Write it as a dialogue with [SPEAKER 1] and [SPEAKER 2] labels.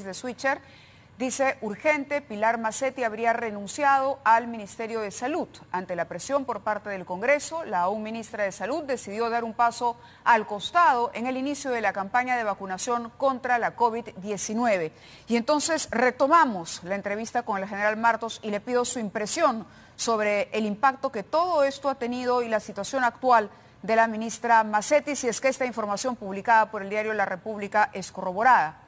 [SPEAKER 1] de Switcher. Dice, urgente, Pilar Macetti habría renunciado al Ministerio de Salud. Ante la presión por parte del Congreso, la aún ministra de Salud decidió dar un paso al costado en el inicio de la campaña de vacunación contra la COVID-19. Y entonces retomamos la entrevista con el general Martos y le pido su impresión sobre el impacto que todo esto ha tenido y la situación actual de la ministra Macetti, si es que esta información publicada por el diario La República es corroborada.